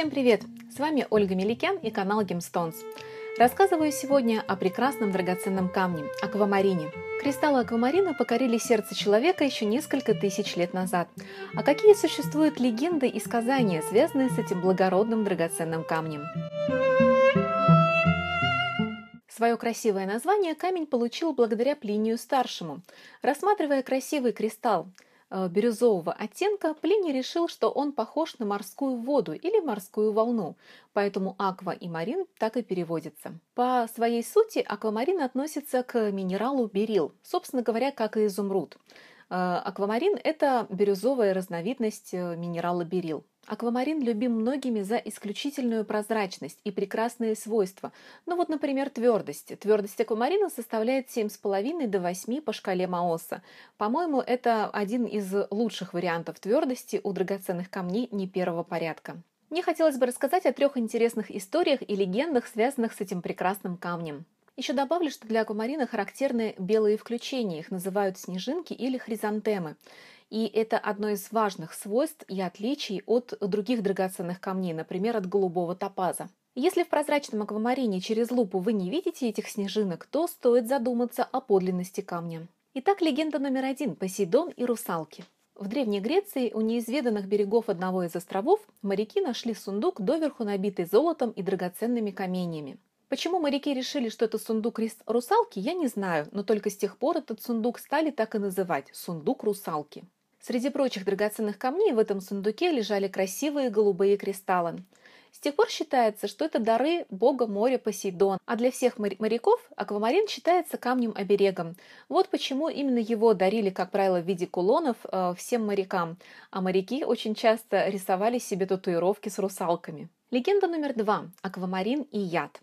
Всем привет! С вами Ольга Меликян и канал Gemstones. Рассказываю сегодня о прекрасном драгоценном камне – аквамарине. Кристаллы аквамарина покорили сердце человека еще несколько тысяч лет назад. А какие существуют легенды и сказания, связанные с этим благородным драгоценным камнем? Свое красивое название камень получил благодаря Плинию Старшему. Рассматривая красивый кристалл – Э, бирюзового оттенка, Плиний решил, что он похож на морскую воду или морскую волну, поэтому аква и марин так и переводится. По своей сути аквамарин относится к минералу берил, собственно говоря, как и изумруд. Э, аквамарин – это бирюзовая разновидность э, минерала берил. Аквамарин любим многими за исключительную прозрачность и прекрасные свойства. Ну вот, например, твердость. Твердость аквамарина составляет 7,5 до 8 по шкале Маоса. По-моему, это один из лучших вариантов твердости у драгоценных камней не первого порядка. Мне хотелось бы рассказать о трех интересных историях и легендах, связанных с этим прекрасным камнем. Еще добавлю, что для аквамарина характерны белые включения, их называют снежинки или хризантемы. И это одно из важных свойств и отличий от других драгоценных камней, например, от голубого топаза. Если в прозрачном аквамарине через лупу вы не видите этих снежинок, то стоит задуматься о подлинности камня. Итак, легенда номер один – Посейдон и русалки. В Древней Греции у неизведанных берегов одного из островов моряки нашли сундук, доверху набитый золотом и драгоценными каменьями. Почему моряки решили, что это сундук русалки, я не знаю, но только с тех пор этот сундук стали так и называть – сундук русалки. Среди прочих драгоценных камней в этом сундуке лежали красивые голубые кристаллы. С тех пор считается, что это дары бога моря Посейдон, а для всех моряков аквамарин считается камнем-оберегом. Вот почему именно его дарили, как правило, в виде кулонов э, всем морякам, а моряки очень часто рисовали себе татуировки с русалками. Легенда номер два – аквамарин и яд.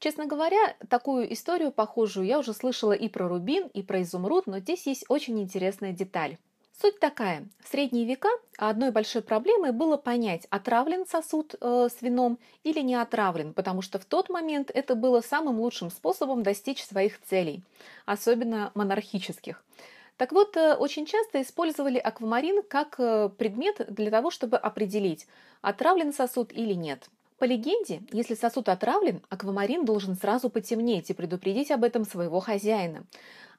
Честно говоря, такую историю похожую я уже слышала и про рубин, и про изумруд, но здесь есть очень интересная деталь. Суть такая. В средние века одной большой проблемой было понять, отравлен сосуд э, с вином или не отравлен, потому что в тот момент это было самым лучшим способом достичь своих целей, особенно монархических. Так вот, э, очень часто использовали аквамарин как э, предмет для того, чтобы определить, отравлен сосуд или нет. По легенде, если сосуд отравлен, аквамарин должен сразу потемнеть и предупредить об этом своего хозяина.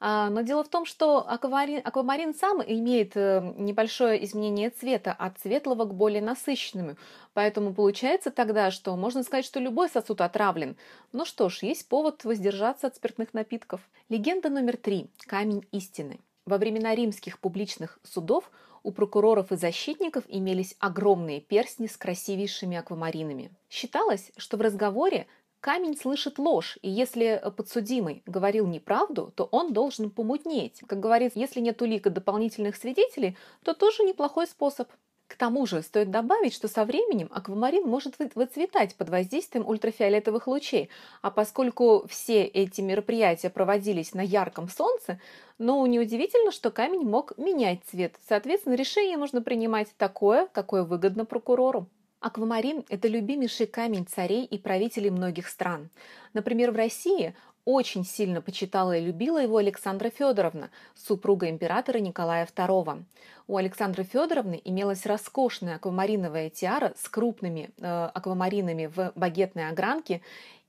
А, но дело в том, что аквамарин, аквамарин сам имеет э, небольшое изменение цвета от светлого к более насыщенному. Поэтому получается тогда, что можно сказать, что любой сосуд отравлен. Ну что ж, есть повод воздержаться от спиртных напитков. Легенда номер три. Камень истины. Во времена римских публичных судов – у прокуроров и защитников имелись огромные перстни с красивейшими аквамаринами. Считалось, что в разговоре камень слышит ложь, и если подсудимый говорил неправду, то он должен помутнеть. Как говорится, если нет улик и дополнительных свидетелей, то тоже неплохой способ. К тому же стоит добавить, что со временем аквамарин может выцветать под воздействием ультрафиолетовых лучей, а поскольку все эти мероприятия проводились на ярком солнце, ну, неудивительно, что камень мог менять цвет. Соответственно, решение нужно принимать такое, какое выгодно прокурору. Аквамарин – это любимейший камень царей и правителей многих стран. Например, в России очень сильно почитала и любила его Александра Федоровна, супруга императора Николая II. У Александры Федоровны имелась роскошная аквамариновая тиара с крупными э, аквамаринами в багетной огранке,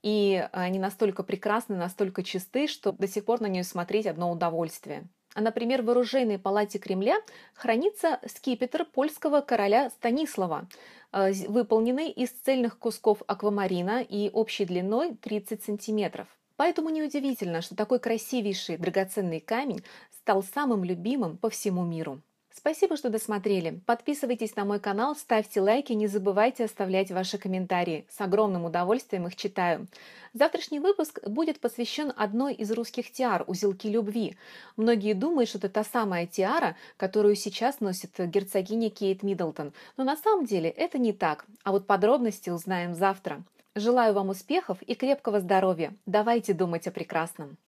и они настолько прекрасны, настолько чисты, что до сих пор на нее смотреть одно удовольствие. А, например, в оружейной палате Кремля хранится скипетр польского короля Станислава, э, выполненный из цельных кусков аквамарина и общей длиной 30 сантиметров. Поэтому неудивительно, что такой красивейший драгоценный камень стал самым любимым по всему миру. Спасибо, что досмотрели. Подписывайтесь на мой канал, ставьте лайки, не забывайте оставлять ваши комментарии. С огромным удовольствием их читаю. Завтрашний выпуск будет посвящен одной из русских тиар – «Узелки любви». Многие думают, что это та самая тиара, которую сейчас носит герцогиня Кейт Миддлтон. Но на самом деле это не так. А вот подробности узнаем завтра. Желаю вам успехов и крепкого здоровья. Давайте думать о прекрасном.